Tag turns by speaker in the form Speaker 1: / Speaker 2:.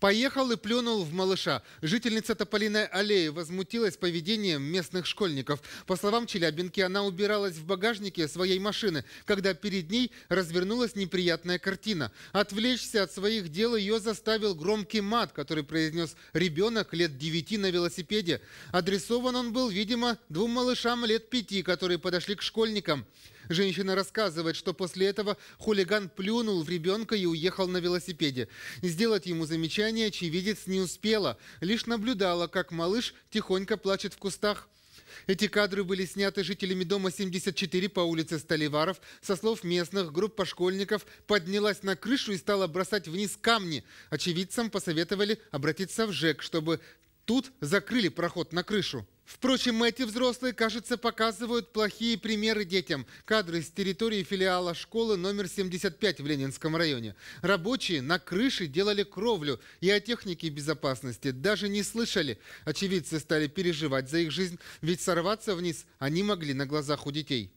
Speaker 1: Поехал и плюнул в малыша. Жительница Тополиной аллеи возмутилась поведением местных школьников. По словам Челябинки, она убиралась в багажнике своей машины, когда перед ней развернулась неприятная картина. Отвлечься от своих дел ее заставил громкий мат, который произнес ребенок лет 9 на велосипеде. Адресован он был, видимо, двум малышам лет пяти, которые подошли к школьникам. Женщина рассказывает, что после этого хулиган плюнул в ребенка и уехал на велосипеде. Сделать ему замечание очевидец не успела, лишь наблюдала, как малыш тихонько плачет в кустах. Эти кадры были сняты жителями дома 74 по улице Столиваров. Со слов местных, группа школьников поднялась на крышу и стала бросать вниз камни. Очевидцам посоветовали обратиться в ЖЭК, чтобы Тут закрыли проход на крышу. Впрочем, эти взрослые, кажется, показывают плохие примеры детям. Кадры с территории филиала школы номер 75 в Ленинском районе. Рабочие на крыше делали кровлю и о технике безопасности даже не слышали. Очевидцы стали переживать за их жизнь, ведь сорваться вниз они могли на глазах у детей.